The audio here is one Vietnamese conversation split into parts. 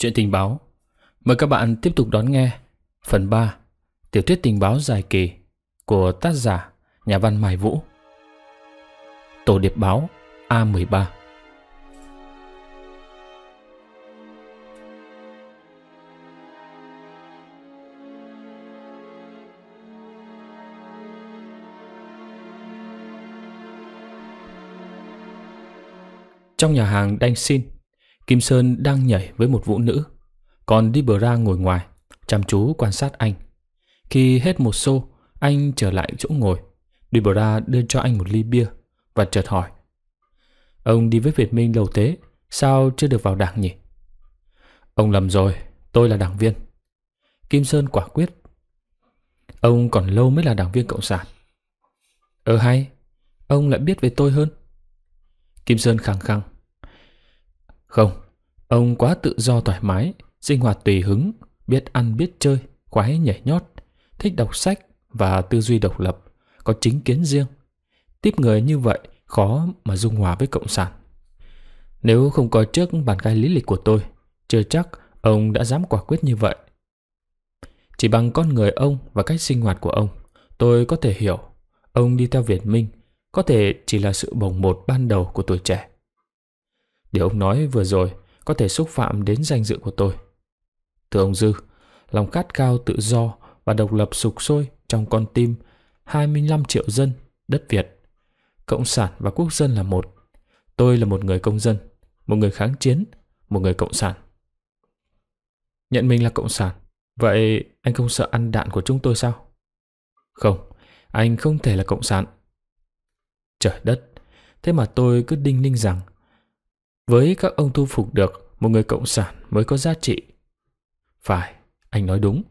Chuyện tình báo Mời các bạn tiếp tục đón nghe Phần 3 Tiểu thuyết tình báo dài kỳ Của tác giả Nhà văn Mai Vũ Tổ điệp báo A13 Trong nhà hàng Đanh Xin Kim Sơn đang nhảy với một vũ nữ, còn Dibra ngồi ngoài, chăm chú quan sát anh. Khi hết một xô, anh trở lại chỗ ngồi. Dibra đưa cho anh một ly bia và chợt hỏi. Ông đi với Việt Minh lâu thế, sao chưa được vào đảng nhỉ? Ông lầm rồi, tôi là đảng viên. Kim Sơn quả quyết. Ông còn lâu mới là đảng viên Cộng sản. Ờ hay, ông lại biết về tôi hơn. Kim Sơn khăng khăng. Không, ông quá tự do thoải mái, sinh hoạt tùy hứng, biết ăn biết chơi, khoái nhảy nhót, thích đọc sách và tư duy độc lập, có chính kiến riêng. Tiếp người như vậy khó mà dung hòa với cộng sản. Nếu không có trước bản gai lý lịch của tôi, chưa chắc ông đã dám quả quyết như vậy. Chỉ bằng con người ông và cách sinh hoạt của ông, tôi có thể hiểu ông đi theo Việt Minh có thể chỉ là sự bồng một ban đầu của tuổi trẻ. Điều ông nói vừa rồi có thể xúc phạm đến danh dự của tôi. Thưa ông Dư, lòng khát cao tự do và độc lập sục sôi trong con tim 25 triệu dân đất Việt. Cộng sản và quốc dân là một. Tôi là một người công dân, một người kháng chiến, một người cộng sản. Nhận mình là cộng sản, vậy anh không sợ ăn đạn của chúng tôi sao? Không, anh không thể là cộng sản. Trời đất, thế mà tôi cứ đinh ninh rằng với các ông thu phục được một người cộng sản mới có giá trị. Phải, anh nói đúng.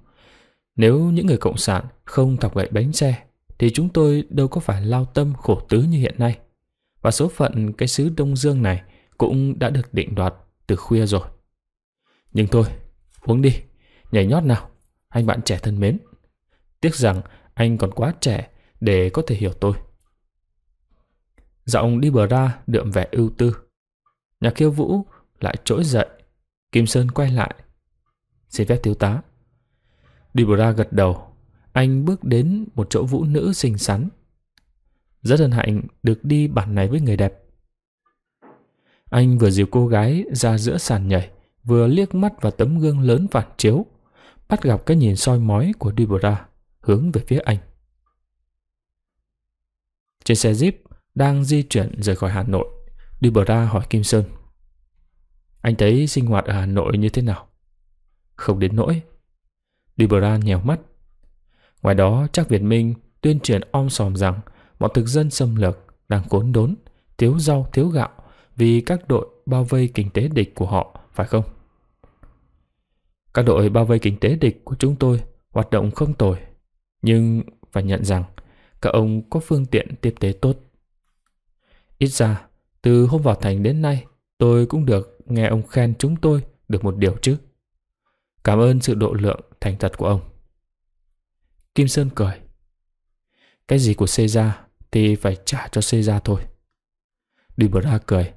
Nếu những người cộng sản không thọc gậy bánh xe, thì chúng tôi đâu có phải lao tâm khổ tứ như hiện nay. Và số phận cái xứ Đông Dương này cũng đã được định đoạt từ khuya rồi. Nhưng thôi, uống đi, nhảy nhót nào, anh bạn trẻ thân mến. Tiếc rằng anh còn quá trẻ để có thể hiểu tôi. Giọng đi bờ ra đượm vẻ ưu tư nhạc khiêu vũ lại trỗi dậy. Kim Sơn quay lại. Xin phép thiếu tá. Dibora gật đầu. Anh bước đến một chỗ vũ nữ xinh xắn. Rất hân hạnh được đi bản này với người đẹp. Anh vừa dìu cô gái ra giữa sàn nhảy, vừa liếc mắt vào tấm gương lớn phản chiếu, bắt gặp cái nhìn soi mói của Dibora hướng về phía anh. Trên xe Jeep đang di chuyển rời khỏi Hà Nội. Debra hỏi Kim Sơn. Anh thấy sinh hoạt ở Hà Nội như thế nào? Không đến nỗi. Debra nhèo mắt. Ngoài đó, chắc Việt Minh tuyên truyền om sòm rằng bọn thực dân xâm lược đang cốn đốn, thiếu rau, thiếu gạo vì các đội bao vây kinh tế địch của họ, phải không? Các đội bao vây kinh tế địch của chúng tôi hoạt động không tồi, nhưng phải nhận rằng các ông có phương tiện tiếp tế tốt. Ít ra, từ hôm vào thành đến nay, tôi cũng được nghe ông khen chúng tôi được một điều chứ. Cảm ơn sự độ lượng thành thật của ông. Kim Sơn cười. Cái gì của Caesar thì phải trả cho Caesar thôi. Dibra cười.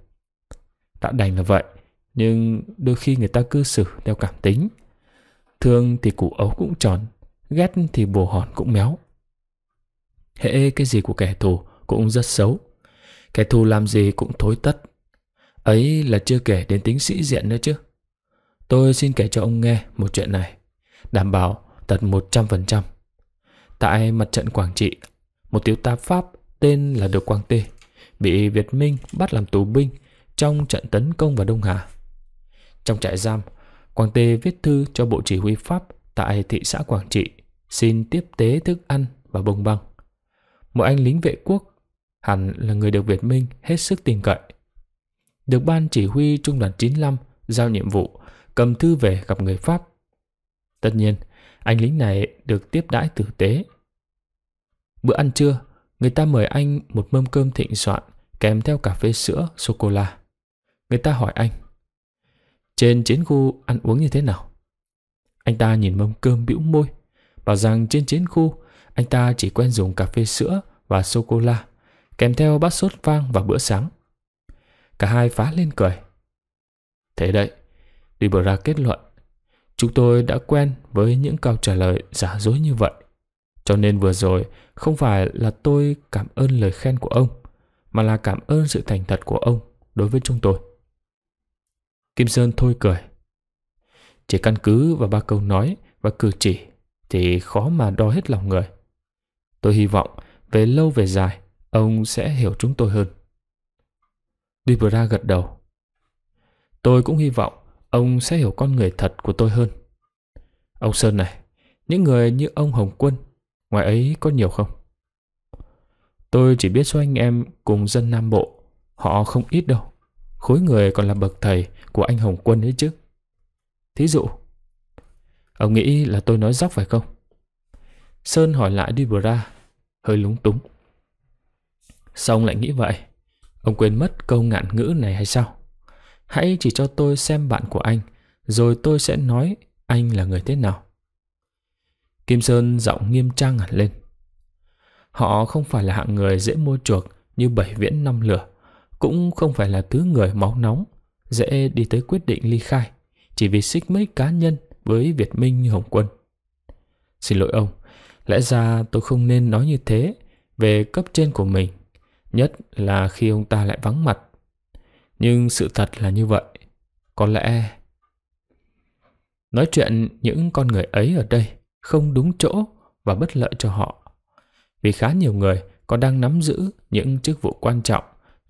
Đã đành là vậy, nhưng đôi khi người ta cư xử theo cảm tính. Thương thì củ ấu cũng tròn, ghét thì bồ hòn cũng méo. Hễ cái gì của kẻ thù cũng rất xấu. Kẻ thù làm gì cũng thối tất Ấy là chưa kể đến tính sĩ diện nữa chứ Tôi xin kể cho ông nghe một chuyện này Đảm bảo thật trăm. Tại mặt trận Quảng Trị Một tiểu tá Pháp tên là Được Quang Tê Bị Việt Minh bắt làm tù binh Trong trận tấn công vào Đông Hà Trong trại giam Quang Tê viết thư cho Bộ Chỉ huy Pháp Tại thị xã Quảng Trị Xin tiếp tế thức ăn và bông băng Một anh lính vệ quốc Hắn là người được Việt Minh hết sức tin cậy. Được ban chỉ huy trung đoàn 95 giao nhiệm vụ cầm thư về gặp người Pháp. Tất nhiên, anh lính này được tiếp đãi tử tế. Bữa ăn trưa, người ta mời anh một mâm cơm thịnh soạn kèm theo cà phê sữa, sô-cô-la. Người ta hỏi anh, trên chiến khu ăn uống như thế nào? Anh ta nhìn mâm cơm bĩu môi, bảo rằng trên chiến khu anh ta chỉ quen dùng cà phê sữa và sô-cô-la kèm theo bát sốt vang vào bữa sáng. Cả hai phá lên cười. Thế đấy, Libra kết luận, chúng tôi đã quen với những câu trả lời giả dối như vậy. Cho nên vừa rồi không phải là tôi cảm ơn lời khen của ông, mà là cảm ơn sự thành thật của ông đối với chúng tôi. Kim Sơn thôi cười. Chỉ căn cứ vào ba câu nói và cử chỉ thì khó mà đo hết lòng người. Tôi hy vọng về lâu về dài Ông sẽ hiểu chúng tôi hơn. Libra gật đầu. Tôi cũng hy vọng ông sẽ hiểu con người thật của tôi hơn. Ông Sơn này, những người như ông Hồng Quân, ngoài ấy có nhiều không? Tôi chỉ biết số anh em cùng dân Nam Bộ, họ không ít đâu. Khối người còn là bậc thầy của anh Hồng Quân ấy chứ. Thí dụ, ông nghĩ là tôi nói dóc phải không? Sơn hỏi lại đi bra, hơi lúng túng. Sao ông lại nghĩ vậy? Ông quên mất câu ngạn ngữ này hay sao? Hãy chỉ cho tôi xem bạn của anh, rồi tôi sẽ nói anh là người thế nào. Kim Sơn giọng nghiêm trang hẳn lên. Họ không phải là hạng người dễ mua chuộc như bảy viễn năm lửa, cũng không phải là thứ người máu nóng, dễ đi tới quyết định ly khai, chỉ vì xích mích cá nhân với Việt Minh như Hồng Quân. Xin lỗi ông, lẽ ra tôi không nên nói như thế về cấp trên của mình Nhất là khi ông ta lại vắng mặt. Nhưng sự thật là như vậy. Có lẽ... Nói chuyện những con người ấy ở đây không đúng chỗ và bất lợi cho họ. Vì khá nhiều người còn đang nắm giữ những chức vụ quan trọng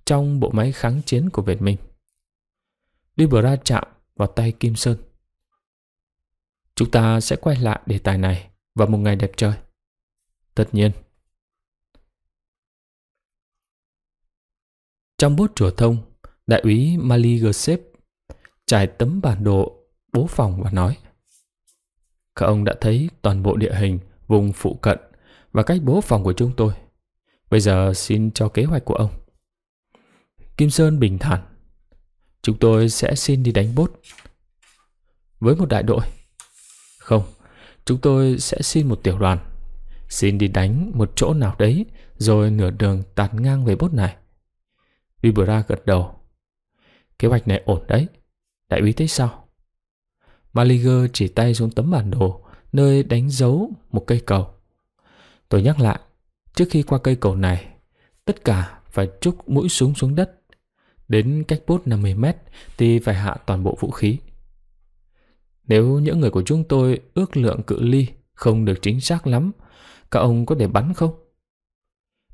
trong bộ máy kháng chiến của Việt Minh. Libra chạm vào tay Kim Sơn. Chúng ta sẽ quay lại đề tài này vào một ngày đẹp trời. Tất nhiên, Trong bốt chùa thông, đại úy Mali Gersep trải tấm bản đồ bố phòng và nói Các ông đã thấy toàn bộ địa hình, vùng phụ cận và cách bố phòng của chúng tôi. Bây giờ xin cho kế hoạch của ông. Kim Sơn bình thản. Chúng tôi sẽ xin đi đánh bốt. Với một đại đội. Không, chúng tôi sẽ xin một tiểu đoàn. Xin đi đánh một chỗ nào đấy rồi nửa đường tạt ngang về bốt này. Libra gật đầu. Kế hoạch này ổn đấy. Đại úy thấy sao? Maliger chỉ tay xuống tấm bản đồ nơi đánh dấu một cây cầu. Tôi nhắc lại, trước khi qua cây cầu này, tất cả phải trúc mũi súng xuống đất. Đến cách bốt 50 mét thì phải hạ toàn bộ vũ khí. Nếu những người của chúng tôi ước lượng cự ly không được chính xác lắm, các ông có thể bắn không?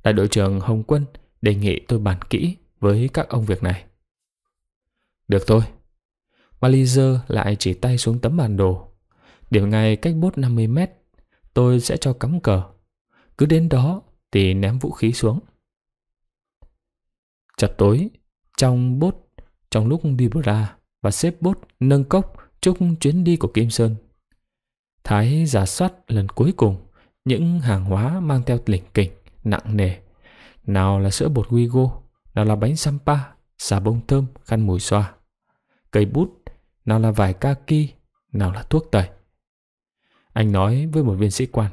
Đại đội trưởng Hồng Quân đề nghị tôi bàn kỹ với các ông việc này. Được thôi. Malizer lại chỉ tay xuống tấm bản đồ. Điểm ngay cách bốt 50 mét, tôi sẽ cho cắm cờ. Cứ đến đó thì ném vũ khí xuống. Chập tối, trong bốt, trong lúc đi Vibra và xếp bốt nâng cốc chúc chuyến đi của Kim Sơn. Thái giả soát lần cuối cùng những hàng hóa mang theo lỉnh kỉnh, nặng nề. Nào là sữa bột Wigo, nào là bánh sampa, xà bông thơm, khăn mùi xoa, cây bút, nào là vải kaki, nào là thuốc tẩy. Anh nói với một viên sĩ quan.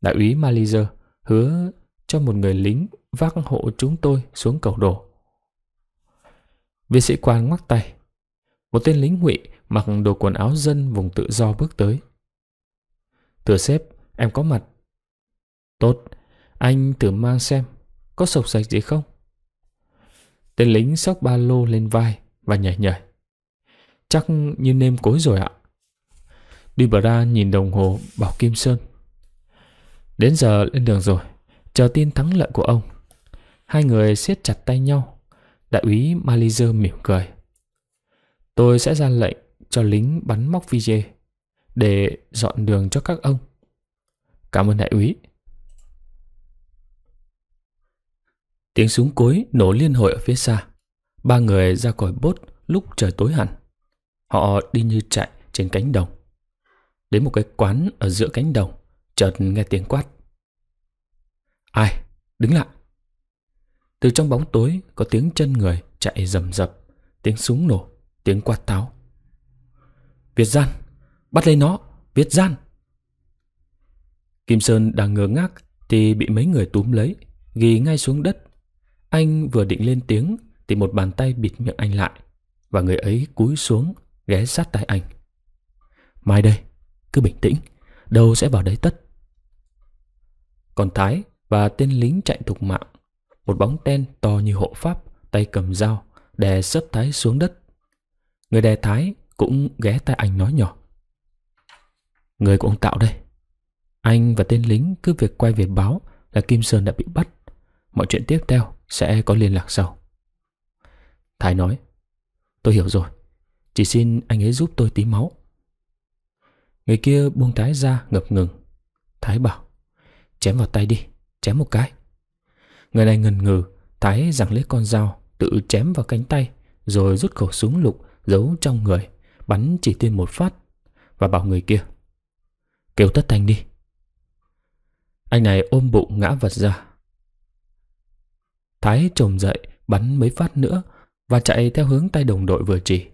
Đại úy Malizer hứa cho một người lính vác hộ chúng tôi xuống cầu đổ. Viên sĩ quan ngoắc tay. Một tên lính ngụy mặc đồ quần áo dân vùng tự do bước tới. Thưa sếp, em có mặt. Tốt, anh thử mang xem có sộc sạch gì không? Tên lính xốc ba lô lên vai và nhảy nhảy. Chắc như nêm cối rồi ạ. Đi nhìn đồng hồ bảo Kim Sơn. Đến giờ lên đường rồi, chờ tin thắng lợi của ông. Hai người siết chặt tay nhau. Đại úy Malizer mỉm cười. Tôi sẽ ra lệnh cho lính bắn móc VJ để dọn đường cho các ông. Cảm ơn đại úy. Tiếng súng cối nổ liên hồi ở phía xa. Ba người ra khỏi bốt lúc trời tối hẳn. Họ đi như chạy trên cánh đồng. Đến một cái quán ở giữa cánh đồng, chợt nghe tiếng quát. Ai? Đứng lại! Từ trong bóng tối có tiếng chân người chạy rầm rập, tiếng súng nổ, tiếng quát tháo. Việt gian! Bắt lấy nó! Việt gian! Kim Sơn đang ngơ ngác thì bị mấy người túm lấy, ghi ngay xuống đất anh vừa định lên tiếng thì một bàn tay bịt miệng anh lại và người ấy cúi xuống ghé sát tai anh. Mai đây, cứ bình tĩnh, đâu sẽ vào đấy tất. Còn Thái và tên lính chạy thục mạng, một bóng đen to như hộ pháp, tay cầm dao, đè sấp Thái xuống đất. Người đè Thái cũng ghé tai anh nói nhỏ. Người của ông Tạo đây. Anh và tên lính cứ việc quay về báo là Kim Sơn đã bị bắt. Mọi chuyện tiếp theo sẽ có liên lạc sau Thái nói Tôi hiểu rồi Chỉ xin anh ấy giúp tôi tí máu Người kia buông Thái ra ngập ngừng Thái bảo Chém vào tay đi, chém một cái Người này ngần ngừ Thái giằng lấy con dao Tự chém vào cánh tay Rồi rút khẩu súng lục giấu trong người Bắn chỉ tiên một phát Và bảo người kia Kêu tất thanh đi Anh này ôm bụng ngã vật ra Thái trồm dậy, bắn mấy phát nữa và chạy theo hướng tay đồng đội vừa chỉ.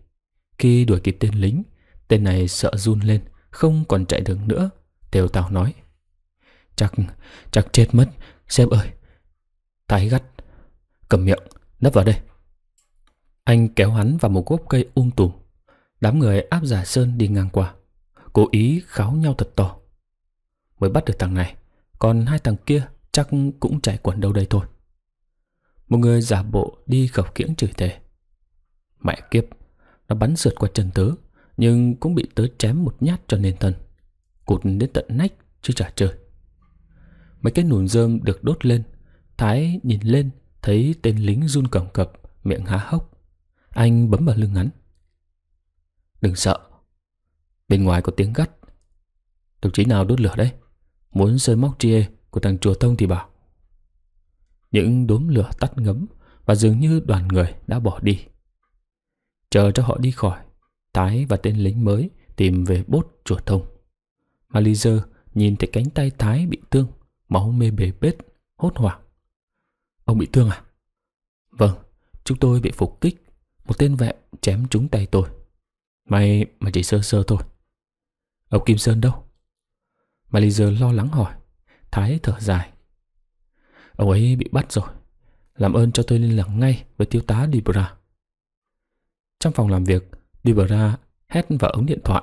Khi đuổi kịp tên lính, tên này sợ run lên, không còn chạy được nữa. Tiểu Tào nói, chắc, chắc chết mất, sếp ơi. Thái gắt, cầm miệng, nấp vào đây. Anh kéo hắn vào một gốc cây um tùm. Đám người áp giả sơn đi ngang qua, cố ý kháo nhau thật to. Mới bắt được thằng này, còn hai thằng kia chắc cũng chạy quẩn đâu đây thôi. Một người giả bộ đi khập khiễng chửi thề Mẹ kiếp Nó bắn sượt qua chân tớ Nhưng cũng bị tớ chém một nhát cho nên thân Cụt đến tận nách chứ chả chơi Mấy cái nùn rơm được đốt lên Thái nhìn lên Thấy tên lính run cầm cập Miệng há hốc Anh bấm vào lưng hắn Đừng sợ Bên ngoài có tiếng gắt Đồng chí nào đốt lửa đấy Muốn sơn móc chia của thằng chùa Tông thì bảo những đốm lửa tắt ngấm và dường như đoàn người đã bỏ đi. Chờ cho họ đi khỏi, Thái và tên lính mới tìm về bốt chùa thông. Malizer nhìn thấy cánh tay Thái bị thương, máu mê bề bết, hốt hoảng. Ông bị thương à? Vâng, chúng tôi bị phục kích, một tên vẹn chém trúng tay tôi. May mà chỉ sơ sơ thôi. Ông Kim Sơn đâu? Malizer lo lắng hỏi. Thái thở dài, Ông ấy bị bắt rồi. Làm ơn cho tôi liên lạc ngay với thiếu tá Dibra. Trong phòng làm việc, Dibra hét vào ống điện thoại.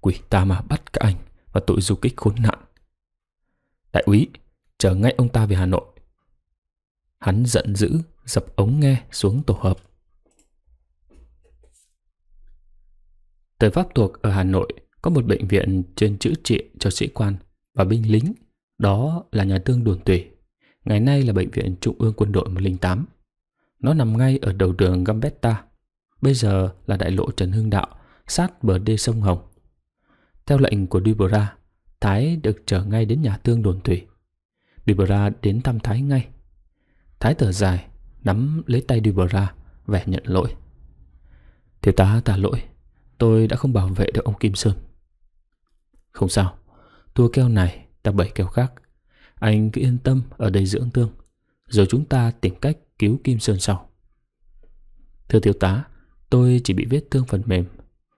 Quỷ ta mà bắt cả anh và tội du kích khốn nạn. Đại úy, chờ ngay ông ta về Hà Nội. Hắn giận dữ, dập ống nghe xuống tổ hợp. Tới Pháp thuộc ở Hà Nội có một bệnh viện chuyên chữa trị cho sĩ quan và binh lính, đó là nhà tương đồn tùy ngày nay là Bệnh viện Trung ương Quân đội 108. Nó nằm ngay ở đầu đường Gambetta, bây giờ là đại lộ Trần Hưng Đạo, sát bờ đê sông Hồng. Theo lệnh của Dubra, Thái được trở ngay đến nhà tương đồn thủy. Dubra đến thăm Thái ngay. Thái thở dài, nắm lấy tay Dubra, vẻ nhận lỗi. Thiếu tá ta lỗi, tôi đã không bảo vệ được ông Kim Sơn. Không sao, thua keo này, ta bảy keo khác – anh cứ yên tâm ở đây dưỡng thương Rồi chúng ta tìm cách cứu Kim Sơn sau Thưa thiếu tá Tôi chỉ bị vết thương phần mềm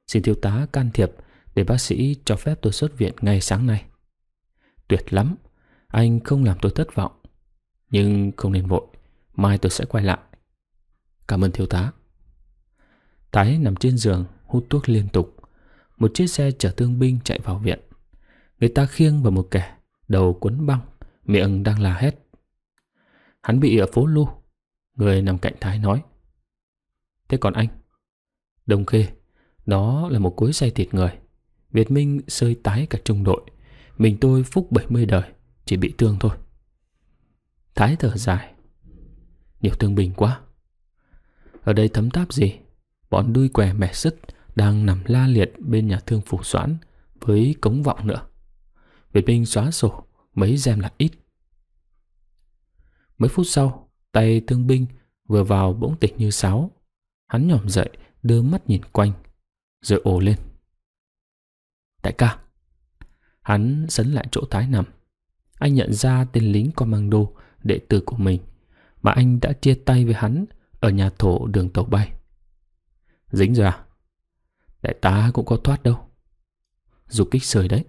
Xin thiếu tá can thiệp Để bác sĩ cho phép tôi xuất viện ngay sáng nay Tuyệt lắm Anh không làm tôi thất vọng Nhưng không nên vội Mai tôi sẽ quay lại Cảm ơn thiếu tá Thái nằm trên giường hút thuốc liên tục Một chiếc xe chở thương binh chạy vào viện Người ta khiêng vào một kẻ Đầu quấn băng miệng đang la hét. Hắn bị ở phố Lu, người nằm cạnh Thái nói. Thế còn anh? Đồng khê, đó là một cối say thịt người. Việt Minh sơi tái cả trung đội. Mình tôi phúc 70 đời, chỉ bị thương thôi. Thái thở dài. Nhiều thương bình quá. Ở đây thấm táp gì? Bọn đuôi què mẻ sứt đang nằm la liệt bên nhà thương phủ soãn với cống vọng nữa. Việt Minh xóa sổ, mấy gem là ít. Mấy phút sau, tay thương binh vừa vào bỗng tịch như sáo. Hắn nhòm dậy, đưa mắt nhìn quanh, rồi ồ lên. Đại ca! Hắn sấn lại chỗ Thái nằm. Anh nhận ra tên lính commando, đệ tử của mình, mà anh đã chia tay với hắn ở nhà thổ đường tàu bay. Dính rồi à? Đại tá cũng có thoát đâu. Dục kích sời đấy.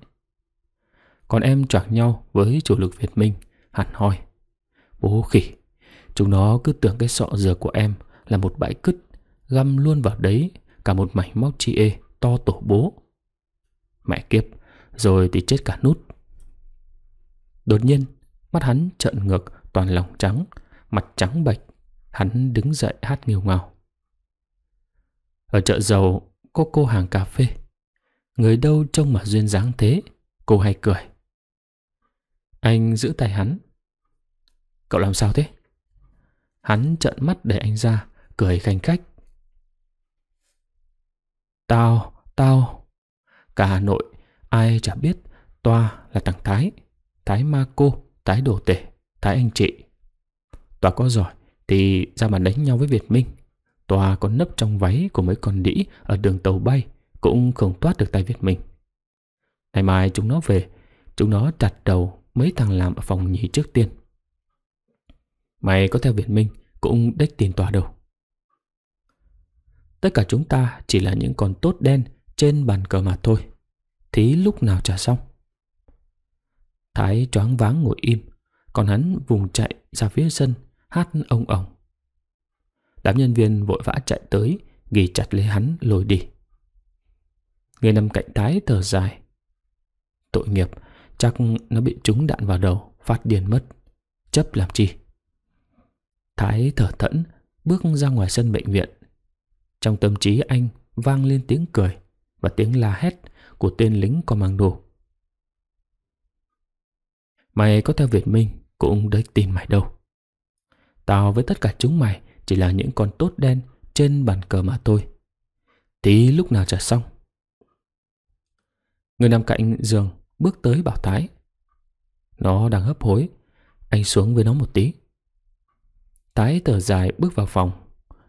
Còn em choảng nhau với chủ lực Việt Minh, hẳn hoi. Bố khỉ, chúng nó cứ tưởng cái sọ dừa của em là một bãi cứt, găm luôn vào đấy cả một mảnh móc chi ê to tổ bố. Mẹ kiếp, rồi thì chết cả nút. Đột nhiên, mắt hắn trợn ngược toàn lòng trắng, mặt trắng bệch, hắn đứng dậy hát nghiêu ngào. Ở chợ giàu có cô hàng cà phê. Người đâu trông mà duyên dáng thế, cô hay cười. Anh giữ tay hắn, Cậu làm sao thế? Hắn trợn mắt để anh ra, cười khanh khách. Tao, tao. Cả Hà Nội, ai chả biết Toa là thằng Thái. Thái ma cô, Thái đồ tể, Thái anh chị. Toa có giỏi thì ra mà đánh nhau với Việt Minh. Toa có nấp trong váy của mấy con đĩ ở đường tàu bay cũng không thoát được tay Việt Minh. Ngày mai chúng nó về, chúng nó chặt đầu mấy thằng làm ở phòng nhì trước tiên. Mày có theo Việt Minh cũng đếch tiền tòa đâu. Tất cả chúng ta chỉ là những con tốt đen trên bàn cờ mà thôi. Thí lúc nào trả xong. Thái choáng váng ngồi im, còn hắn vùng chạy ra phía sân, hát ông ổng. Đám nhân viên vội vã chạy tới, ghi chặt lấy hắn lôi đi. Người nằm cạnh Thái thở dài. Tội nghiệp, chắc nó bị trúng đạn vào đầu, phát điên mất. Chấp làm chi? Thái thở thẫn bước ra ngoài sân bệnh viện. Trong tâm trí anh vang lên tiếng cười và tiếng la hét của tên lính có mang đồ. Mày có theo Việt Minh cũng đếch tin mày đâu. Tao với tất cả chúng mày chỉ là những con tốt đen trên bàn cờ mà thôi. Tí lúc nào trả xong. Người nằm cạnh giường bước tới bảo Thái. Nó đang hấp hối. Anh xuống với nó một tí. Tái thở dài bước vào phòng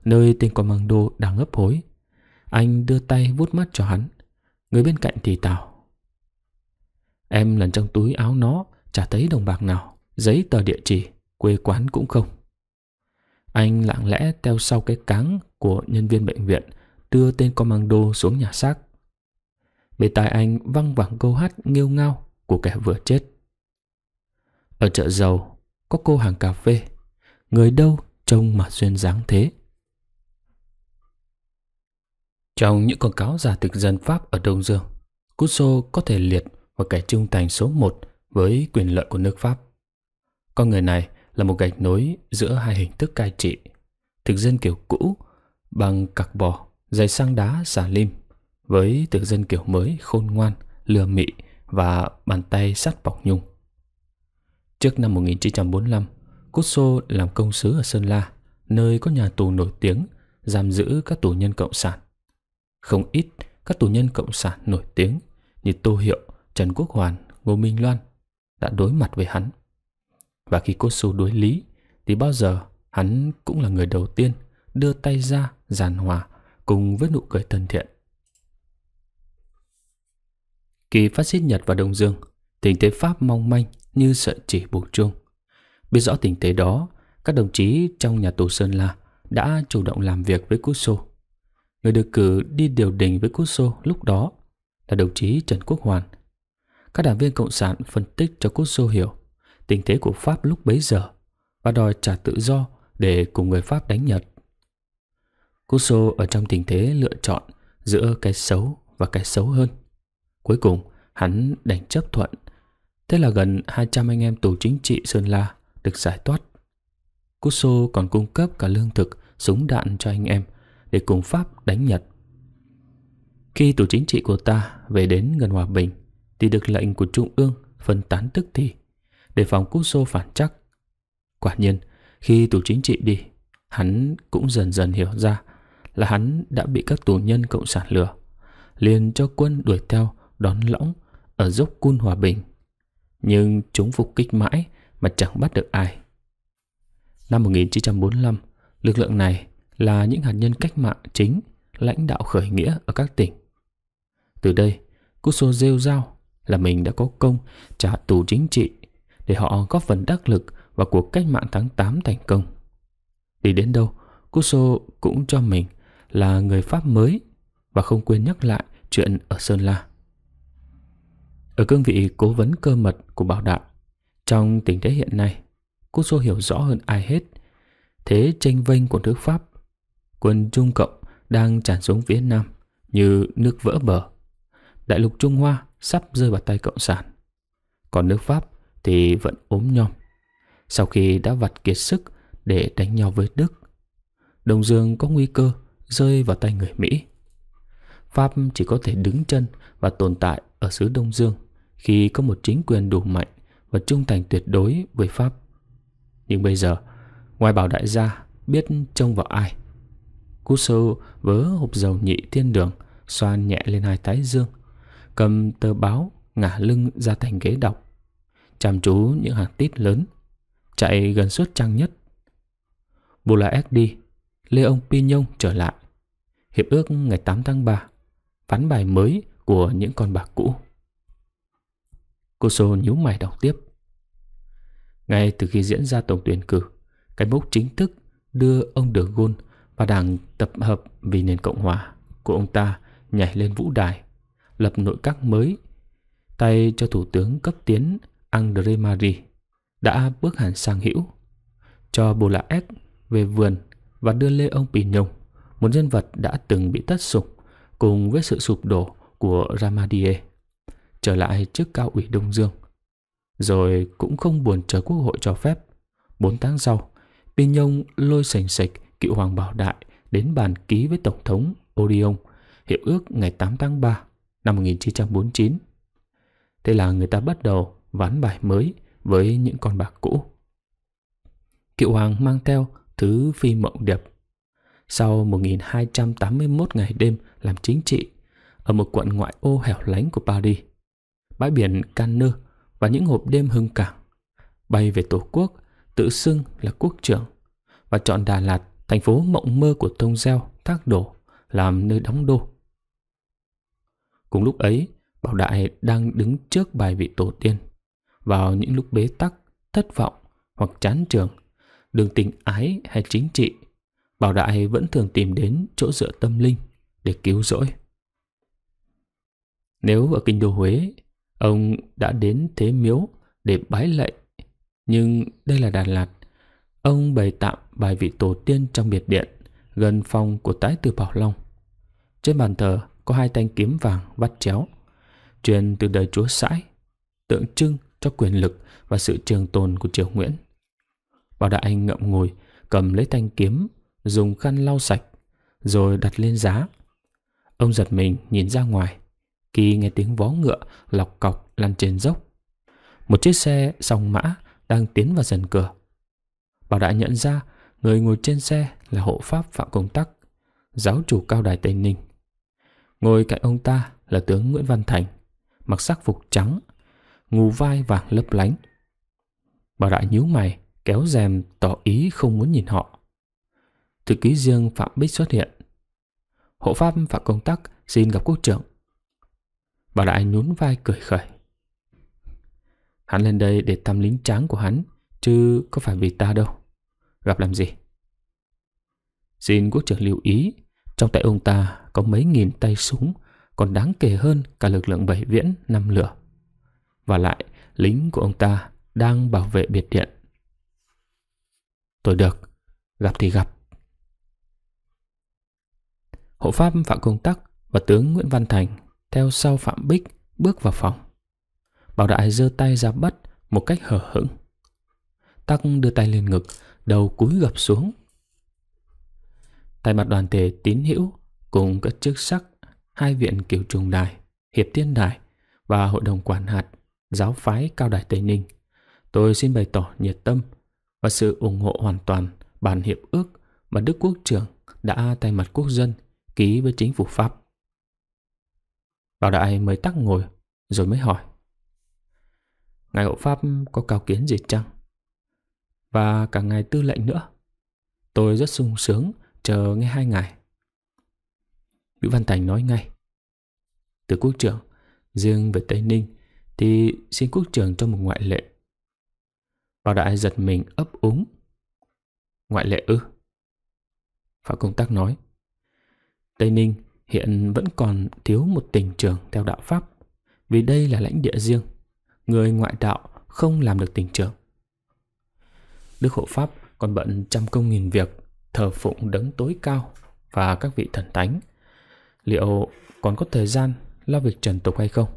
Nơi tên con mang đô đang ấp hối Anh đưa tay vuốt mắt cho hắn Người bên cạnh thì tào Em lần trong túi áo nó Chả thấy đồng bạc nào Giấy tờ địa chỉ Quê quán cũng không Anh lặng lẽ theo sau cái cáng Của nhân viên bệnh viện Đưa tên con mang đô xuống nhà xác Bên tai anh văng vẳng câu hát nghiêu ngao Của kẻ vừa chết Ở chợ dầu Có cô hàng cà phê người đâu trông mà duyên dáng thế trong những con cáo giả thực dân Pháp ở Đông Dương, Rousseau có thể liệt vào kẻ trung thành số một với quyền lợi của nước Pháp. Con người này là một gạch nối giữa hai hình thức cai trị, thực dân kiểu cũ bằng cặc bò, dày sang đá xà lim với thực dân kiểu mới khôn ngoan, lừa mị và bàn tay sắt bọc nhung. Trước năm 1945, Cút Sô làm công sứ ở Sơn La, nơi có nhà tù nổi tiếng, giam giữ các tù nhân cộng sản. Không ít các tù nhân cộng sản nổi tiếng như Tô Hiệu, Trần Quốc Hoàn, Ngô Minh Loan đã đối mặt với hắn. Và khi Cút Sô đối lý, thì bao giờ hắn cũng là người đầu tiên đưa tay ra giàn hòa cùng với nụ cười thân thiện. Kỳ phát xít Nhật và Đông Dương, tình thế Pháp mong manh như sợi chỉ buộc chung. Biết rõ tình thế đó, các đồng chí trong nhà tù Sơn La đã chủ động làm việc với Cuso. Người được cử đi điều đình với Cuso lúc đó là đồng chí Trần Quốc Hoàn. Các đảng viên Cộng sản phân tích cho Cuso hiểu tình thế của Pháp lúc bấy giờ và đòi trả tự do để cùng người Pháp đánh Nhật. Cuso ở trong tình thế lựa chọn giữa cái xấu và cái xấu hơn. Cuối cùng, hắn đành chấp thuận. Thế là gần 200 anh em tù chính trị Sơn La được giải thoát. Cuso còn cung cấp cả lương thực, súng đạn cho anh em để cùng Pháp đánh Nhật. Khi tù chính trị của ta về đến gần hòa bình thì được lệnh của Trung ương phân tán tức thì để phòng Cuso phản chắc. Quả nhiên, khi tù chính trị đi, hắn cũng dần dần hiểu ra là hắn đã bị các tù nhân cộng sản lừa, liền cho quân đuổi theo đón lõng ở dốc cun hòa bình. Nhưng chúng phục kích mãi mà chẳng bắt được ai. Năm 1945, lực lượng này là những hạt nhân cách mạng chính, lãnh đạo khởi nghĩa ở các tỉnh. Từ đây, Cuso rêu rao là mình đã có công trả tù chính trị để họ góp phần đắc lực vào cuộc cách mạng tháng 8 thành công. Đi đến đâu, Cuso cũng cho mình là người Pháp mới và không quên nhắc lại chuyện ở Sơn La. Ở cương vị cố vấn cơ mật của Bảo Đại, trong tình thế hiện nay, Cuso hiểu rõ hơn ai hết thế tranh vênh của nước Pháp. Quân Trung Cộng đang tràn xuống việt Nam như nước vỡ bờ. Đại lục Trung Hoa sắp rơi vào tay Cộng sản. Còn nước Pháp thì vẫn ốm nhom. Sau khi đã vặt kiệt sức để đánh nhau với Đức, Đông Dương có nguy cơ rơi vào tay người Mỹ. Pháp chỉ có thể đứng chân và tồn tại ở xứ Đông Dương khi có một chính quyền đủ mạnh và trung thành tuyệt đối với Pháp. Nhưng bây giờ, ngoài bảo đại gia biết trông vào ai, Cú sâu vớ hộp dầu nhị thiên đường, xoan nhẹ lên hai thái dương, cầm tờ báo ngả lưng ra thành ghế đọc, chăm chú những hàng tít lớn, chạy gần suốt trang nhất. Bù la là đi Lê ông pi nhông trở lại. Hiệp ước ngày 8 tháng 3, ván bài mới của những con bạc cũ. Cô Sô nhíu mày đọc tiếp Ngay từ khi diễn ra tổng tuyển cử Cái mốc chính thức đưa ông De Gaulle và đảng tập hợp vì nền Cộng Hòa của ông ta nhảy lên vũ đài Lập nội các mới Tay cho Thủ tướng cấp tiến André Marie đã bước hẳn sang hữu cho Bồ Lạ Ếch về vườn và đưa Lê Ông Pì Nhung, một nhân vật đã từng bị tất sụp cùng với sự sụp đổ của Ramadier trở lại trước cao ủy Đông Dương. Rồi cũng không buồn chờ quốc hội cho phép. Bốn tháng sau, Pin Nhông lôi sành sạch cựu hoàng bảo đại đến bàn ký với Tổng thống Odeon hiệp ước ngày 8 tháng 3 năm 1949. Thế là người ta bắt đầu ván bài mới với những con bạc cũ. Cựu hoàng mang theo thứ phi mộng đẹp. Sau 1281 ngày đêm làm chính trị ở một quận ngoại ô hẻo lánh của Paris, bãi biển Cannes và những hộp đêm hưng cảng. Bay về Tổ quốc, tự xưng là quốc trưởng và chọn Đà Lạt, thành phố mộng mơ của Tông Gieo, Thác Đổ làm nơi đóng đô. Cùng lúc ấy, Bảo Đại đang đứng trước bài vị tổ tiên. Vào những lúc bế tắc, thất vọng hoặc chán trường, đường tình ái hay chính trị, Bảo Đại vẫn thường tìm đến chỗ dựa tâm linh để cứu rỗi. Nếu ở kinh đô Huế, Ông đã đến Thế Miếu để bái lạy, nhưng đây là Đà Lạt. Ông bày tạm bài vị tổ tiên trong biệt điện, gần phòng của tái tử Bảo Long. Trên bàn thờ có hai thanh kiếm vàng vắt chéo, truyền từ đời chúa sãi, tượng trưng cho quyền lực và sự trường tồn của triều Nguyễn. Bảo Đại Anh ngậm ngùi, cầm lấy thanh kiếm, dùng khăn lau sạch, rồi đặt lên giá. Ông giật mình nhìn ra ngoài khi nghe tiếng vó ngựa lọc cọc lăn trên dốc. Một chiếc xe song mã đang tiến vào dần cửa. Bảo đã nhận ra người ngồi trên xe là hộ pháp Phạm Công Tắc, giáo chủ cao đài Tây Ninh. Ngồi cạnh ông ta là tướng Nguyễn Văn Thành, mặc sắc phục trắng, ngù vai vàng lấp lánh. Bảo đại nhíu mày, kéo rèm tỏ ý không muốn nhìn họ. Thư ký riêng Phạm Bích xuất hiện. Hộ pháp Phạm Công Tắc xin gặp quốc trưởng. Bà lại nhún vai cười khởi Hắn lên đây để thăm lính tráng của hắn Chứ có phải vì ta đâu Gặp làm gì Xin quốc trưởng lưu ý Trong tay ông ta có mấy nghìn tay súng Còn đáng kể hơn cả lực lượng bảy viễn năm lửa Và lại lính của ông ta đang bảo vệ biệt điện Tôi được Gặp thì gặp Hộ pháp Phạm Công Tắc và tướng Nguyễn Văn Thành theo sau Phạm Bích bước vào phòng. Bảo Đại giơ tay ra bắt một cách hở hững. tăng đưa tay lên ngực, đầu cúi gập xuống. Tại mặt đoàn thể tín hữu cùng các chức sắc hai viện kiểu trùng đài, hiệp tiên đài và hội đồng quản hạt giáo phái cao đài Tây Ninh. Tôi xin bày tỏ nhiệt tâm và sự ủng hộ hoàn toàn bản hiệp ước mà Đức Quốc trưởng đã thay mặt quốc dân ký với chính phủ Pháp. Bảo Đại mới tắc ngồi rồi mới hỏi Ngài hộ pháp có cao kiến gì chăng? Và cả ngài tư lệnh nữa Tôi rất sung sướng chờ nghe hai ngài Vũ Văn Thành nói ngay Từ quốc trưởng Riêng về Tây Ninh Thì xin quốc trưởng cho một ngoại lệ Bảo Đại giật mình ấp úng Ngoại lệ ư Phạm Công Tác nói Tây Ninh hiện vẫn còn thiếu một tình trường theo đạo Pháp, vì đây là lãnh địa riêng, người ngoại đạo không làm được tình trường. Đức Hộ Pháp còn bận trăm công nghìn việc, thờ phụng đấng tối cao và các vị thần thánh. Liệu còn có thời gian lo việc trần tục hay không?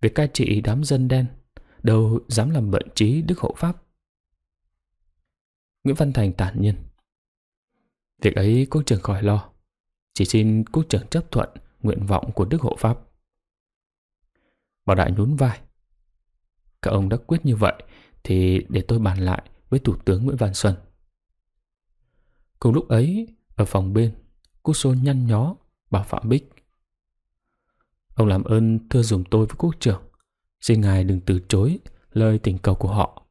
Việc cai trị đám dân đen đâu dám làm bận trí Đức Hộ Pháp. Nguyễn Văn Thành tản nhiên. Việc ấy cũng chẳng khỏi lo. Chỉ xin quốc trưởng chấp thuận nguyện vọng của Đức Hộ Pháp. Bảo Đại nhún vai. Các ông đã quyết như vậy thì để tôi bàn lại với Thủ tướng Nguyễn Văn Xuân. Cùng lúc ấy, ở phòng bên, quốc Sô nhăn nhó bảo Phạm Bích. Ông làm ơn thưa dùng tôi với quốc trưởng. Xin ngài đừng từ chối lời tình cầu của họ.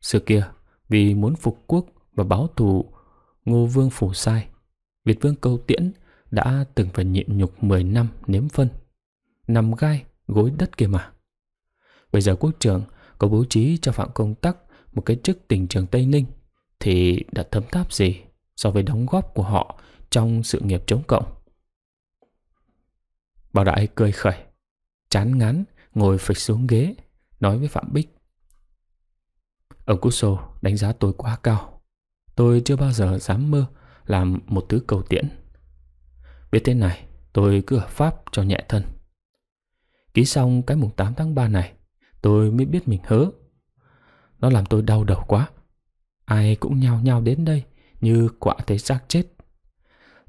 Xưa kia, vì muốn phục quốc và báo thù Ngô Vương Phủ Sai Việt Vương Câu Tiễn đã từng phải nhịn nhục 10 năm nếm phân, nằm gai, gối đất kia mà. Bây giờ quốc trưởng có bố trí cho Phạm Công Tắc một cái chức tỉnh trường Tây Ninh thì đã thấm tháp gì so với đóng góp của họ trong sự nghiệp chống cộng. Bảo Đại cười khẩy, chán ngán ngồi phịch xuống ghế, nói với Phạm Bích. Ông Cú Sô đánh giá tôi quá cao. Tôi chưa bao giờ dám mơ làm một thứ cầu tiễn. Biết thế này, tôi cứ ở Pháp cho nhẹ thân. Ký xong cái mùng 8 tháng 3 này, tôi mới biết mình hớ. Nó làm tôi đau đầu quá. Ai cũng nhao nhao đến đây như quả thấy xác chết.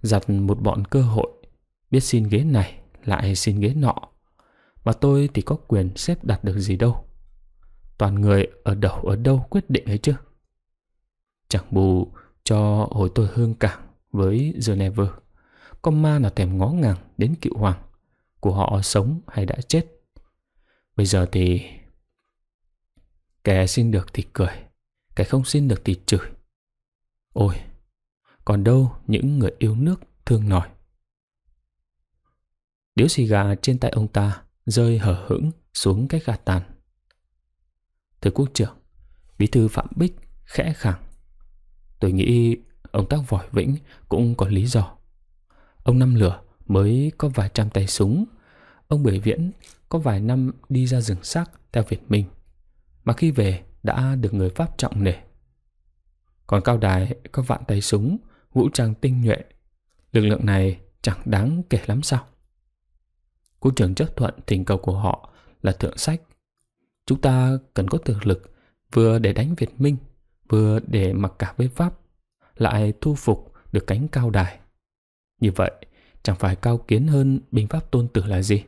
Giặt một bọn cơ hội, biết xin ghế này lại xin ghế nọ. Mà tôi thì có quyền xếp đặt được gì đâu. Toàn người ở đầu ở đâu quyết định ấy chứ. Chẳng bù cho hồi tôi hương cảng với Geneva. Con ma nào thèm ngó ngàng đến cựu hoàng của họ sống hay đã chết. Bây giờ thì kẻ xin được thì cười, kẻ không xin được thì chửi. Ôi, còn đâu những người yêu nước thương nổi. Điếu xì gà trên tay ông ta rơi hở hững xuống cái gạt tàn. Thưa quốc trưởng, bí thư Phạm Bích khẽ khẳng Tôi nghĩ ông tác Vỏi Vĩnh cũng có lý do. Ông Năm Lửa mới có vài trăm tay súng. Ông Bể Viễn có vài năm đi ra rừng xác theo Việt Minh. Mà khi về đã được người Pháp trọng nể. Còn Cao Đài có vạn tay súng, vũ trang tinh nhuệ. Lực lượng này chẳng đáng kể lắm sao. Cố trưởng chấp thuận tình cầu của họ là thượng sách. Chúng ta cần có thực lực vừa để đánh Việt Minh vừa để mặc cả với Pháp, lại thu phục được cánh cao đài. Như vậy, chẳng phải cao kiến hơn binh pháp tôn tử là gì?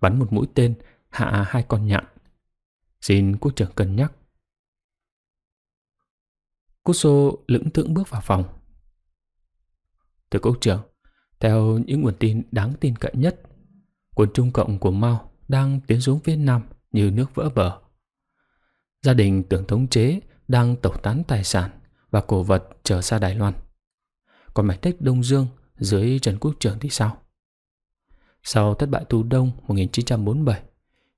Bắn một mũi tên, hạ hai con nhạn. Xin quốc trưởng cân nhắc. Kuso lững thững bước vào phòng. Thưa quốc trưởng, theo những nguồn tin đáng tin cậy nhất, quân Trung Cộng của Mao đang tiến xuống Việt Nam như nước vỡ bờ. Gia đình tưởng thống chế đang tẩu tán tài sản và cổ vật trở ra Đài Loan. Còn mảnh đất Đông Dương dưới Trần Quốc Trường thì sao? Sau thất bại Thu Đông 1947,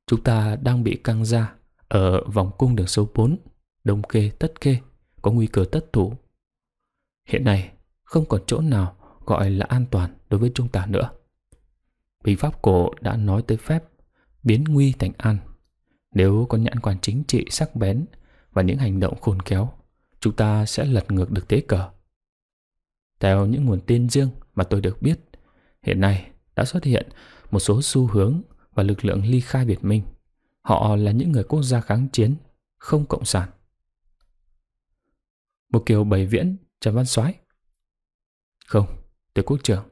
chúng ta đang bị căng ra ở vòng cung đường số 4, Đông kê Tất kê, có nguy cơ tất thủ. Hiện nay, không còn chỗ nào gọi là an toàn đối với chúng ta nữa. Bình pháp cổ đã nói tới phép biến nguy thành an. Nếu có nhãn quan chính trị sắc bén và những hành động khôn khéo, chúng ta sẽ lật ngược được thế cờ. Theo những nguồn tin riêng mà tôi được biết, hiện nay đã xuất hiện một số xu hướng và lực lượng ly khai Việt Minh. Họ là những người quốc gia kháng chiến, không cộng sản. Một kiều bày viễn, Trần Văn Soái. Không, tôi quốc trưởng,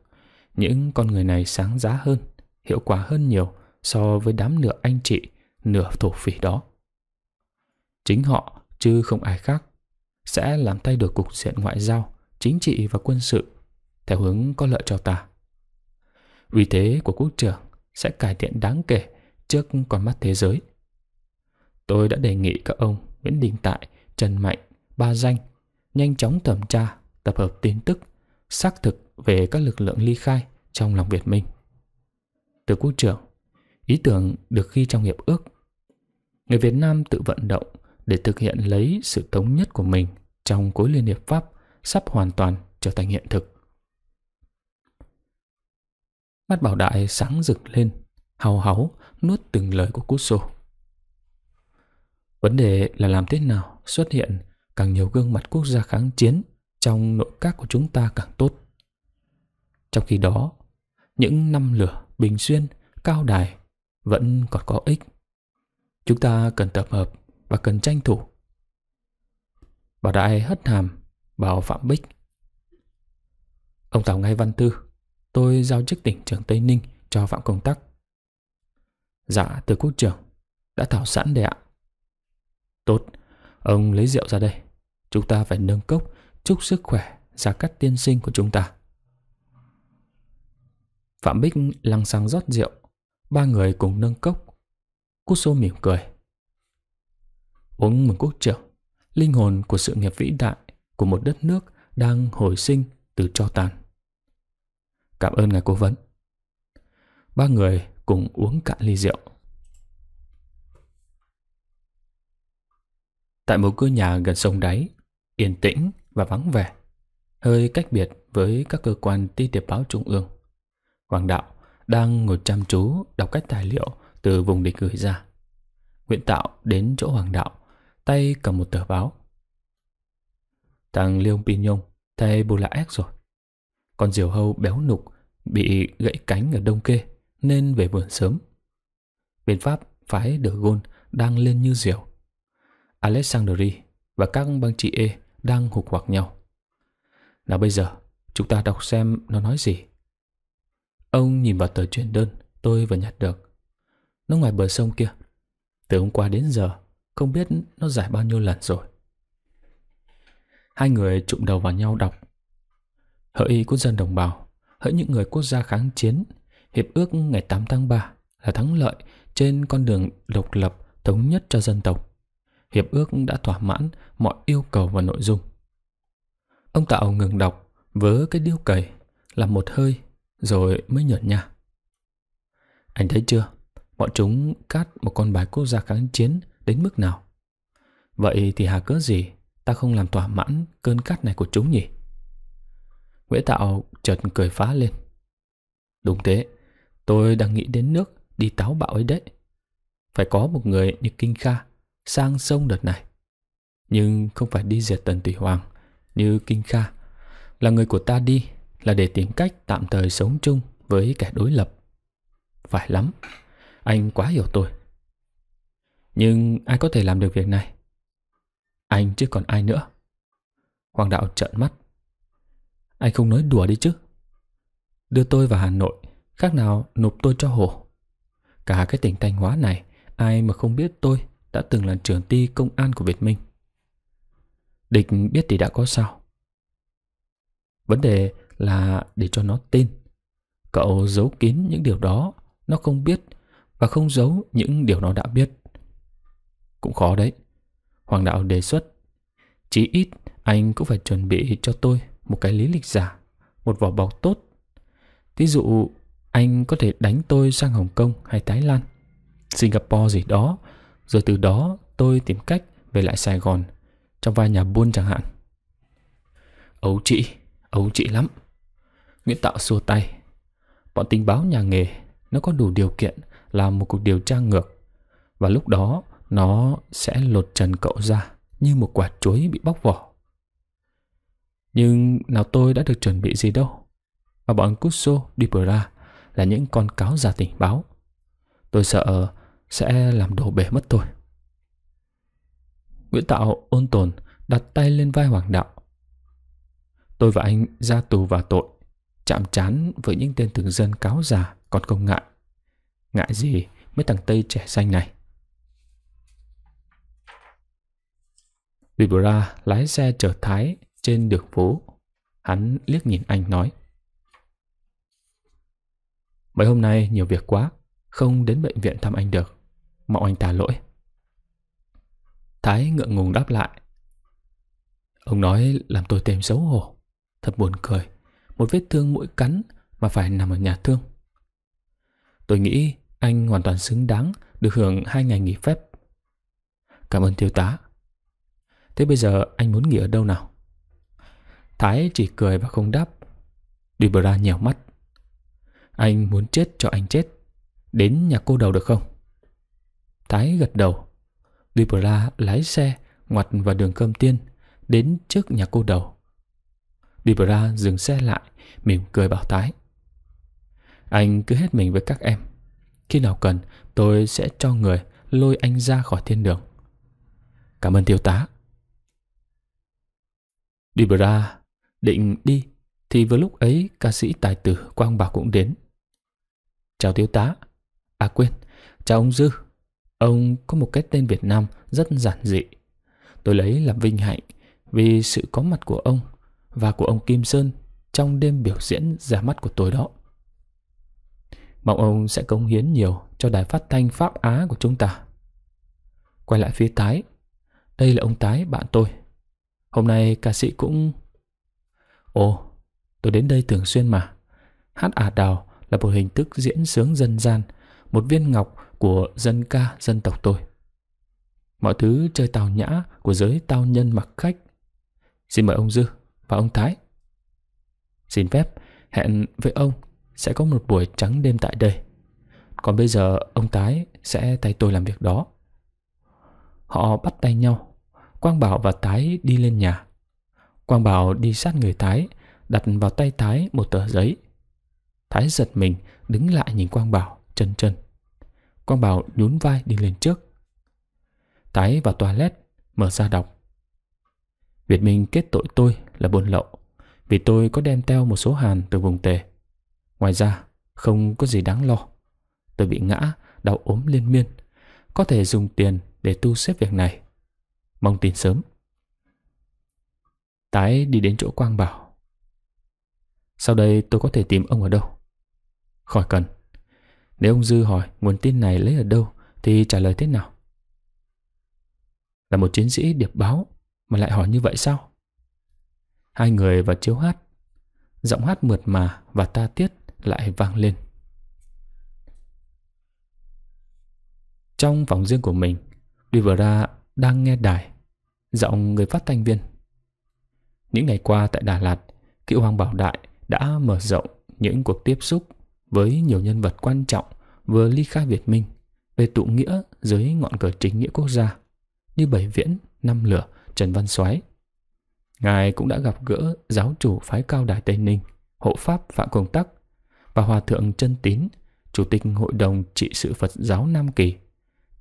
những con người này sáng giá hơn, hiệu quả hơn nhiều so với đám nửa anh chị, nửa thổ phỉ đó. Chính họ, chứ không ai khác, sẽ làm tay được cục diện ngoại giao, chính trị và quân sự theo hướng có lợi cho ta. Uy thế của quốc trưởng sẽ cải thiện đáng kể trước con mắt thế giới. Tôi đã đề nghị các ông Nguyễn Đình Tại, Trần Mạnh, Ba Danh nhanh chóng thẩm tra, tập hợp tin tức, xác thực về các lực lượng ly khai trong lòng Việt Minh. Từ quốc trưởng, ý tưởng được ghi trong hiệp ước. Người Việt Nam tự vận động để thực hiện lấy sự thống nhất của mình trong khối Liên hiệp Pháp sắp hoàn toàn trở thành hiện thực. Mắt Bảo Đại sáng rực lên, hào háo nuốt từng lời của Cút Vấn đề là làm thế nào xuất hiện càng nhiều gương mặt quốc gia kháng chiến trong nội các của chúng ta càng tốt. Trong khi đó, những năm lửa Bình Xuyên, Cao Đài vẫn còn có ích. Chúng ta cần tập hợp Bà cần tranh thủ Bà Đại hất hàm Bảo Phạm Bích Ông Tào Ngay Văn Tư Tôi giao chức tỉnh trưởng Tây Ninh Cho Phạm Công Tắc Dạ từ quốc trưởng Đã thảo sẵn đấy ạ Tốt, ông lấy rượu ra đây Chúng ta phải nâng cốc Chúc sức khỏe Gia cắt tiên sinh của chúng ta Phạm Bích lăng sang rót rượu Ba người cùng nâng cốc Cút xô mỉm cười Uống mừng quốc triệu, linh hồn của sự nghiệp vĩ đại của một đất nước đang hồi sinh từ cho tàn. Cảm ơn ngài cố vấn. Ba người cùng uống cạn ly rượu. Tại một ngôi nhà gần sông đáy, yên tĩnh và vắng vẻ, hơi cách biệt với các cơ quan tin tiệp báo trung ương. Hoàng đạo đang ngồi chăm chú đọc các tài liệu từ vùng địch gửi ra. Nguyễn Tạo đến chỗ Hoàng đạo tay cầm một tờ báo. Thằng liêu pi Pignon thay bù lạ ác rồi. Con diều hâu béo nục bị gãy cánh ở đông kê nên về vườn sớm. biện Pháp, phái De Gaulle đang lên như diều. Alexandri và các băng chị E đang hụt hoặc nhau. Nào bây giờ, chúng ta đọc xem nó nói gì. Ông nhìn vào tờ truyền đơn tôi vừa nhặt được. Nó ngoài bờ sông kia. Từ hôm qua đến giờ, không biết nó giải bao nhiêu lần rồi Hai người trụng đầu vào nhau đọc Hỡi quốc dân đồng bào Hỡi những người quốc gia kháng chiến Hiệp ước ngày 8 tháng 3 là thắng lợi trên con đường độc lập thống nhất cho dân tộc. Hiệp ước đã thỏa mãn mọi yêu cầu và nội dung. Ông Tạo ngừng đọc vớ cái điêu cầy làm một hơi rồi mới nhận nha. Anh thấy chưa? Bọn chúng cắt một con bài quốc gia kháng chiến đến mức nào. Vậy thì hà cớ gì ta không làm thỏa mãn cơn cát này của chúng nhỉ? Nguyễn Tạo chợt cười phá lên. Đúng thế, tôi đang nghĩ đến nước đi táo bạo ấy đấy. Phải có một người như Kinh Kha sang sông đợt này. Nhưng không phải đi diệt tần tùy hoàng như Kinh Kha. Là người của ta đi là để tìm cách tạm thời sống chung với kẻ đối lập. Phải lắm, anh quá hiểu tôi. Nhưng ai có thể làm được việc này? Anh chứ còn ai nữa Hoàng đạo trợn mắt Anh không nói đùa đi chứ Đưa tôi vào Hà Nội Khác nào nộp tôi cho hổ Cả cái tỉnh Thanh Hóa này Ai mà không biết tôi Đã từng là trưởng ty công an của Việt Minh Địch biết thì đã có sao Vấn đề là để cho nó tin Cậu giấu kín những điều đó Nó không biết Và không giấu những điều nó đã biết cũng khó đấy. Hoàng đạo đề xuất. Chí ít anh cũng phải chuẩn bị cho tôi một cái lý lịch giả, một vỏ bọc tốt. ví dụ anh có thể đánh tôi sang Hồng Kông hay Thái Lan, Singapore gì đó, rồi từ đó tôi tìm cách về lại Sài Gòn, trong vai nhà buôn chẳng hạn. Ấu chị, ấu chị lắm. Nguyễn Tạo xua tay. Bọn tình báo nhà nghề nó có đủ điều kiện làm một cuộc điều tra ngược. Và lúc đó nó sẽ lột trần cậu ra như một quả chuối bị bóc vỏ. Nhưng nào tôi đã được chuẩn bị gì đâu. Và bọn Cusso Dibra là những con cáo già tình báo. Tôi sợ sẽ làm đổ bể mất tôi. Nguyễn Tạo ôn tồn đặt tay lên vai Hoàng Đạo. Tôi và anh ra tù và tội, chạm chán với những tên thường dân cáo già còn không ngại. Ngại gì mấy thằng Tây trẻ xanh này. Libra lái xe chở Thái trên đường phố. Hắn liếc nhìn anh nói. Mấy hôm nay nhiều việc quá, không đến bệnh viện thăm anh được. Mong anh tà lỗi. Thái ngượng ngùng đáp lại. Ông nói làm tôi thêm xấu hổ. Thật buồn cười. Một vết thương mũi cắn mà phải nằm ở nhà thương. Tôi nghĩ anh hoàn toàn xứng đáng được hưởng hai ngày nghỉ phép. Cảm ơn thiếu tá. Thế bây giờ anh muốn nghỉ ở đâu nào? Thái chỉ cười và không đáp. Debra nhèo mắt. Anh muốn chết cho anh chết. Đến nhà cô đầu được không? Thái gật đầu. Debra lái xe ngoặt vào đường cơm tiên đến trước nhà cô đầu. Debra dừng xe lại, mỉm cười bảo Thái. Anh cứ hết mình với các em. Khi nào cần, tôi sẽ cho người lôi anh ra khỏi thiên đường. Cảm ơn thiếu tá. Debra định đi thì vừa lúc ấy ca sĩ tài tử Quang Bảo cũng đến. Chào thiếu tá. À quên, chào ông Dư. Ông có một cái tên Việt Nam rất giản dị. Tôi lấy làm vinh hạnh vì sự có mặt của ông và của ông Kim Sơn trong đêm biểu diễn ra mắt của tôi đó. Mong ông sẽ cống hiến nhiều cho đài phát thanh Pháp Á của chúng ta. Quay lại phía Tái. Đây là ông Tái bạn tôi Hôm nay ca sĩ cũng... Ồ, tôi đến đây thường xuyên mà. Hát ả đào là một hình thức diễn sướng dân gian, một viên ngọc của dân ca dân tộc tôi. Mọi thứ chơi tào nhã của giới tao nhân mặc khách. Xin mời ông Dư và ông Thái. Xin phép, hẹn với ông sẽ có một buổi trắng đêm tại đây. Còn bây giờ ông Thái sẽ thay tôi làm việc đó. Họ bắt tay nhau Quang Bảo và Thái đi lên nhà. Quang Bảo đi sát người Thái, đặt vào tay Thái một tờ giấy. Thái giật mình, đứng lại nhìn Quang Bảo, chân chân. Quang Bảo nhún vai đi lên trước. Thái vào toilet, mở ra đọc. Việt Minh kết tội tôi là buôn lậu, vì tôi có đem theo một số hàng từ vùng tề. Ngoài ra, không có gì đáng lo. Tôi bị ngã, đau ốm liên miên, có thể dùng tiền để tu xếp việc này mong tin sớm. Tái đi đến chỗ Quang bảo. Sau đây tôi có thể tìm ông ở đâu? Khỏi cần. Nếu ông Dư hỏi nguồn tin này lấy ở đâu thì trả lời thế nào? Là một chiến sĩ điệp báo mà lại hỏi như vậy sao? Hai người và chiếu hát. Giọng hát mượt mà và ta tiết lại vang lên. Trong phòng riêng của mình, Rivera đang nghe đài Giọng người phát thanh viên Những ngày qua tại Đà Lạt Cựu Hoàng Bảo Đại đã mở rộng những cuộc tiếp xúc Với nhiều nhân vật quan trọng vừa ly khai Việt Minh Về tụ nghĩa dưới ngọn cờ chính nghĩa quốc gia Như Bảy Viễn, Năm Lửa, Trần Văn Soái Ngài cũng đã gặp gỡ giáo chủ phái cao đài Tây Ninh Hộ Pháp Phạm Công Tắc Và Hòa Thượng Trân Tín Chủ tịch Hội đồng Trị sự Phật giáo Nam Kỳ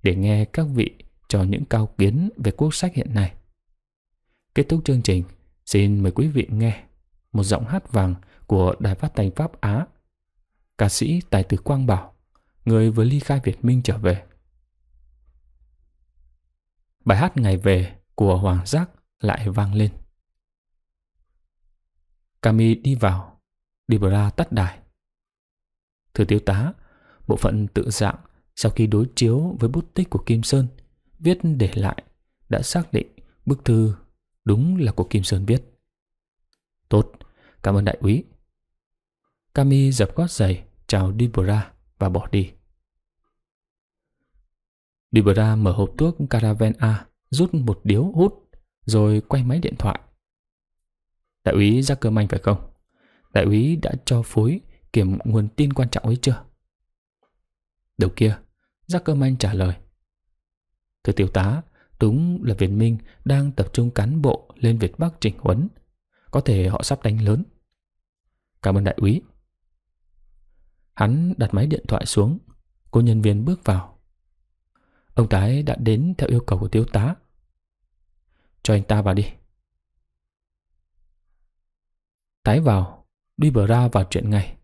để nghe các vị cho những cao kiến về quốc sách hiện nay. Kết thúc chương trình, xin mời quý vị nghe một giọng hát vàng của Đài Phát Thanh Pháp Á, ca sĩ Tài Tử Quang Bảo, người vừa ly khai Việt Minh trở về. Bài hát Ngày Về của Hoàng Giác lại vang lên. Kami đi vào, Dibra tắt đài. Thưa thiếu tá, bộ phận tự dạng sau khi đối chiếu với bút tích của Kim Sơn – viết để lại đã xác định bức thư đúng là của Kim Sơn viết. Tốt, cảm ơn đại úy. Kami dập gót giày, chào Dibra và bỏ đi. Dibra mở hộp thuốc Caravan A, rút một điếu hút, rồi quay máy điện thoại. Đại úy ra cơ manh phải không? Đại úy đã cho phối kiểm nguồn tin quan trọng ấy chưa? Đầu kia, Giác Cơ Manh trả lời. Thưa tiểu tá, đúng là Việt Minh đang tập trung cán bộ lên Việt Bắc chỉnh huấn. Có thể họ sắp đánh lớn. Cảm ơn đại úy. Hắn đặt máy điện thoại xuống. Cô nhân viên bước vào. Ông Tái đã đến theo yêu cầu của tiểu tá. Cho anh ta vào đi. Tái vào, đi bờ ra vào chuyện ngay.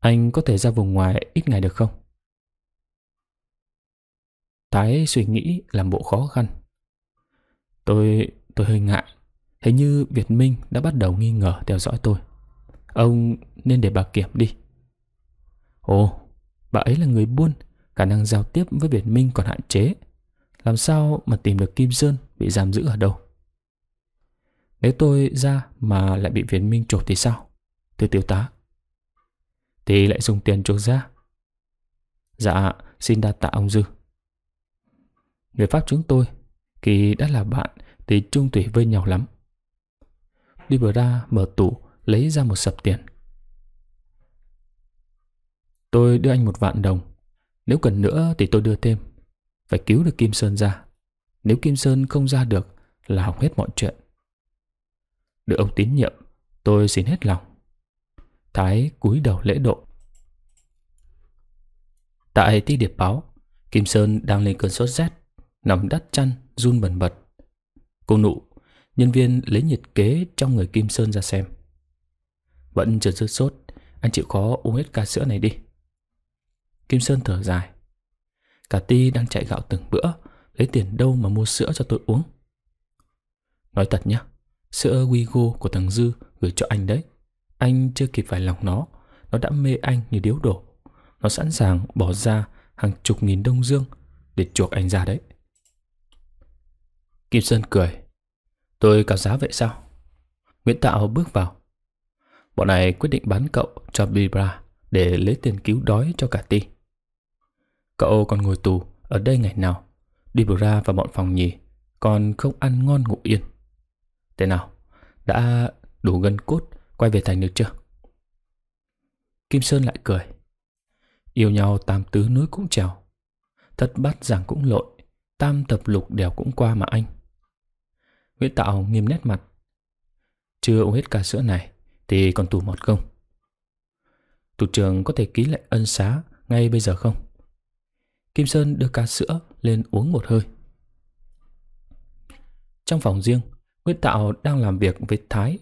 Anh có thể ra vùng ngoài ít ngày được không? Thái suy nghĩ làm bộ khó khăn. Tôi, tôi hơi ngại. hình như Việt Minh đã bắt đầu nghi ngờ theo dõi tôi. Ông nên để bà Kiểm đi. Ồ, bà ấy là người buôn, khả năng giao tiếp với Việt Minh còn hạn chế. Làm sao mà tìm được Kim Sơn bị giam giữ ở đâu? Nếu tôi ra mà lại bị Việt Minh trộm thì sao? thưa tiểu tá. Thì lại dùng tiền chuộc ra. Dạ, xin đa tạ ông Dư. Người Pháp chúng tôi, kỳ đã là bạn thì trung thủy với nhau lắm. Đi mở tủ, lấy ra một sập tiền. Tôi đưa anh một vạn đồng. Nếu cần nữa thì tôi đưa thêm. Phải cứu được Kim Sơn ra. Nếu Kim Sơn không ra được là hỏng hết mọi chuyện. Được ông tín nhiệm, tôi xin hết lòng. Thái cúi đầu lễ độ. Tại ti điệp báo, Kim Sơn đang lên cơn sốt rét nằm đắt chăn, run bần bật. Cô nụ, nhân viên lấy nhiệt kế trong người Kim Sơn ra xem. Vẫn chưa rớt sốt, anh chịu khó uống hết ca sữa này đi. Kim Sơn thở dài. Cả ti đang chạy gạo từng bữa, lấy tiền đâu mà mua sữa cho tôi uống. Nói thật nhá, sữa Wigo của thằng Dư gửi cho anh đấy. Anh chưa kịp phải lòng nó, nó đã mê anh như điếu đổ. Nó sẵn sàng bỏ ra hàng chục nghìn đông dương để chuộc anh ra đấy. Kim Sơn cười. Tôi cáo giá vậy sao? Nguyễn Tạo bước vào. Bọn này quyết định bán cậu cho Bibra để lấy tiền cứu đói cho cả ti. Cậu còn ngồi tù ở đây ngày nào. Bibra và bọn phòng nhì còn không ăn ngon ngủ yên. Thế nào? Đã đủ gân cốt quay về thành được chưa? Kim Sơn lại cười. Yêu nhau tam tứ núi cũng trèo. Thất bát giảng cũng lội. Tam tập lục đèo cũng qua mà anh. Nguyễn Tạo nghiêm nét mặt. Chưa uống hết cả sữa này thì còn tù mọt không? Thủ trưởng có thể ký lệnh ân xá ngay bây giờ không? Kim Sơn đưa ca sữa lên uống một hơi. Trong phòng riêng, Nguyễn Tạo đang làm việc với Thái.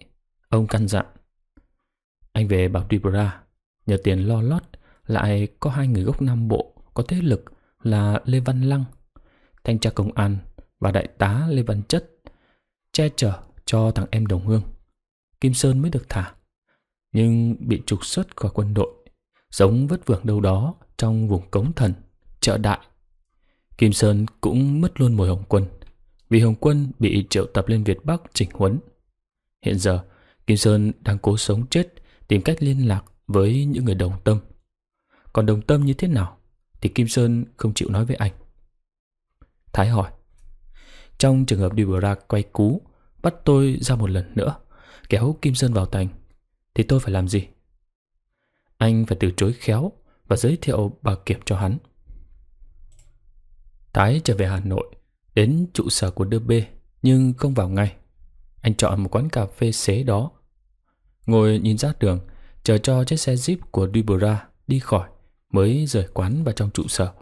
Ông căn dặn. Anh về bảo Dibra, nhờ tiền lo lót lại có hai người gốc Nam Bộ có thế lực là Lê Văn Lăng, thanh tra công an và đại tá Lê Văn Chất che chở cho thằng em đồng hương. Kim Sơn mới được thả, nhưng bị trục xuất khỏi quân đội, sống vất vưởng đâu đó trong vùng cống thần, chợ đại. Kim Sơn cũng mất luôn mùi Hồng Quân, vì Hồng Quân bị triệu tập lên Việt Bắc chỉnh huấn. Hiện giờ, Kim Sơn đang cố sống chết, tìm cách liên lạc với những người đồng tâm. Còn đồng tâm như thế nào thì Kim Sơn không chịu nói với anh. Thái hỏi, trong trường hợp Dubra quay cú, bắt tôi ra một lần nữa, kéo Kim Sơn vào thành, thì tôi phải làm gì? Anh phải từ chối khéo và giới thiệu bà Kiểm cho hắn. Tái trở về Hà Nội, đến trụ sở của đơ B nhưng không vào ngay. Anh chọn một quán cà phê xế đó. Ngồi nhìn ra đường, chờ cho chiếc xe Jeep của Dubra đi khỏi mới rời quán vào trong trụ sở.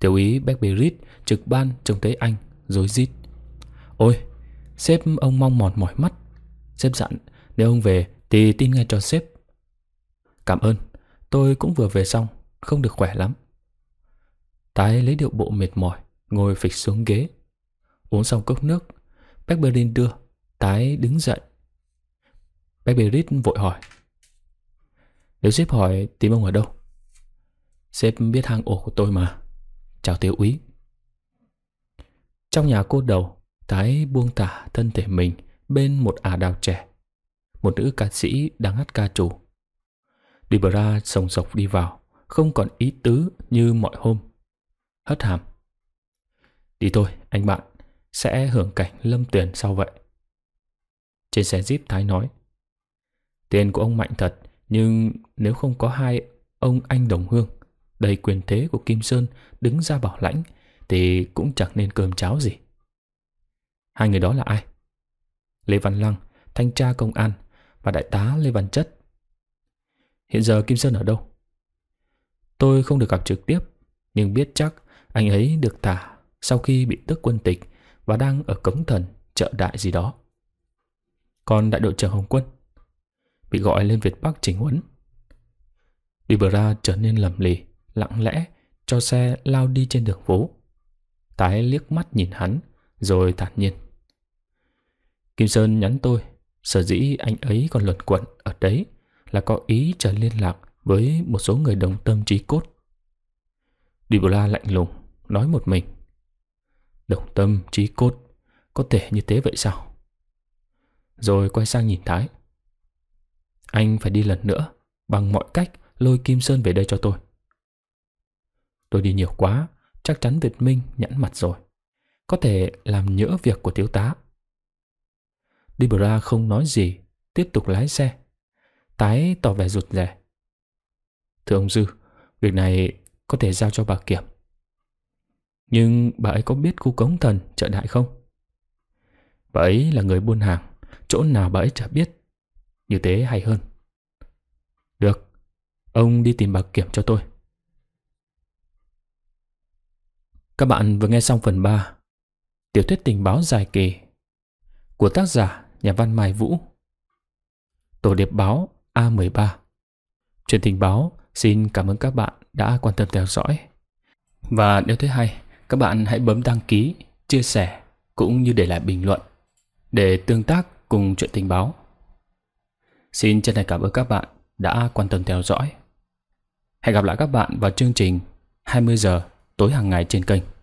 Tiểu úy Beckberit trực ban trông thấy anh rối rít Ôi, sếp ông mong mòn mỏi mắt Sếp dặn, nếu ông về thì tin ngay cho sếp Cảm ơn, tôi cũng vừa về xong, không được khỏe lắm Tái lấy điệu bộ mệt mỏi, ngồi phịch xuống ghế Uống xong cốc nước, Pepperin đưa, Tái đứng dậy Pepperin vội hỏi Nếu sếp hỏi tìm ông ở đâu? Sếp biết hang ổ của tôi mà Chào tiểu úy trong nhà cô đầu, Thái buông thả thân thể mình bên một ả đào trẻ, một nữ ca sĩ đang hát ca trù. Debra sồng sọc đi vào, không còn ý tứ như mọi hôm. Hất hàm. Đi thôi, anh bạn, sẽ hưởng cảnh lâm tuyển sau vậy. Trên xe jeep Thái nói, tiền của ông mạnh thật, nhưng nếu không có hai ông anh đồng hương, đầy quyền thế của Kim Sơn đứng ra bảo lãnh thì cũng chẳng nên cơm cháo gì. Hai người đó là ai? Lê Văn Lăng, thanh tra công an và đại tá Lê Văn Chất. Hiện giờ Kim Sơn ở đâu? Tôi không được gặp trực tiếp, nhưng biết chắc anh ấy được thả sau khi bị tức quân tịch và đang ở cống thần chợ đại gì đó. Còn đại đội trưởng Hồng Quân bị gọi lên Việt Bắc chỉnh huấn. Vibra trở nên lầm lì, lặng lẽ, cho xe lao đi trên đường phố. Tái liếc mắt nhìn hắn, rồi thản nhiên. Kim Sơn nhắn tôi, sở dĩ anh ấy còn luẩn quẩn ở đấy là có ý trở liên lạc với một số người đồng tâm trí cốt. Dibola lạnh lùng, nói một mình. Đồng tâm trí cốt, có thể như thế vậy sao? Rồi quay sang nhìn Thái. Anh phải đi lần nữa, bằng mọi cách lôi Kim Sơn về đây cho tôi. Tôi đi nhiều quá, chắc chắn Việt Minh nhẫn mặt rồi. Có thể làm nhỡ việc của thiếu tá. Dibra không nói gì, tiếp tục lái xe. Tái tỏ vẻ rụt rè. Thưa ông Dư, việc này có thể giao cho bà Kiểm. Nhưng bà ấy có biết khu cống thần chợ đại không? Bà ấy là người buôn hàng, chỗ nào bà ấy chả biết. Như thế hay hơn. Được, ông đi tìm bà Kiểm cho tôi. Các bạn vừa nghe xong phần 3 Tiểu thuyết tình báo dài kỳ của tác giả nhà văn Mai Vũ Tổ điệp báo A13 Truyền tình báo xin cảm ơn các bạn đã quan tâm theo dõi Và nếu thấy hay, các bạn hãy bấm đăng ký, chia sẻ cũng như để lại bình luận để tương tác cùng truyện tình báo. Xin chân thành cảm ơn các bạn đã quan tâm theo dõi. Hẹn gặp lại các bạn vào chương trình 20 giờ tối hàng ngày trên kênh.